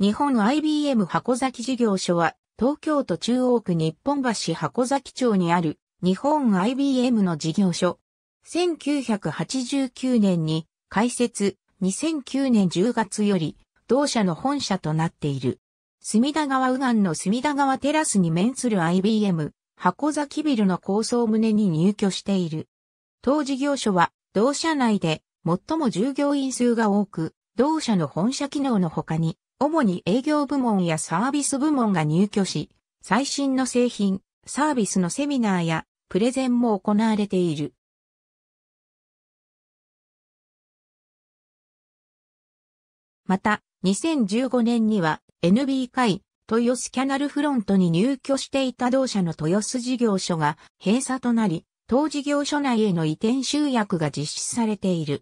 日本 IBM 箱崎事業所は、東京都中央区日本橋箱崎町にある日本 IBM の事業所。1989年に開設、2009年10月より同社の本社となっている。隅田川右岸の隅田川テラスに面する IBM 箱崎ビルの高層棟に入居している。当事業所は同社内で最も従業員数が多く、同社の本社機能の他に主に営業部門やサービス部門が入居し、最新の製品、サービスのセミナーやプレゼンも行われている。また、2015年には NB 会豊洲キャナルフロントに入居していた同社の豊洲事業所が閉鎖となり、当事業所内への移転集約が実施されている。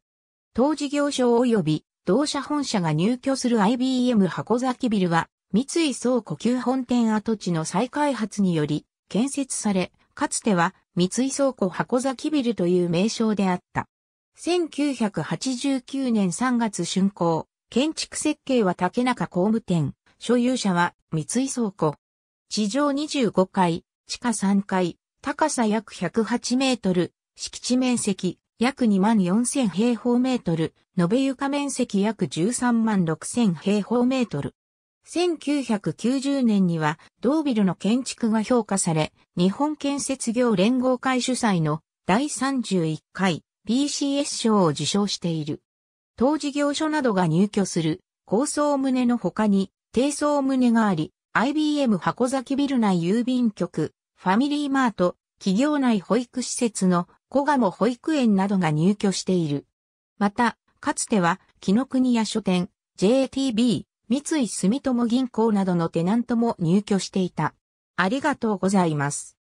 当事業所及び同社本社が入居する IBM 箱崎ビルは、三井総呼吸本店跡地の再開発により建設され、かつては三井倉庫箱崎ビルという名称であった。1989年3月竣工、建築設計は竹中工務店、所有者は三井倉庫。地上25階、地下3階、高さ約108メートル、敷地面積約2万4000平方メートル、延べ床面積約13万6000平方メートル。1990年には、同ビルの建築が評価され、日本建設業連合会主催の第31回 PCS 賞を受賞している。当事業所などが入居する高層棟の他に低層棟があり、IBM 箱崎ビル内郵便局、ファミリーマート、企業内保育施設の小鴨保育園などが入居している。また、かつては、木の国や書店、JTB、三井住友銀行などのテナントも入居していた。ありがとうございます。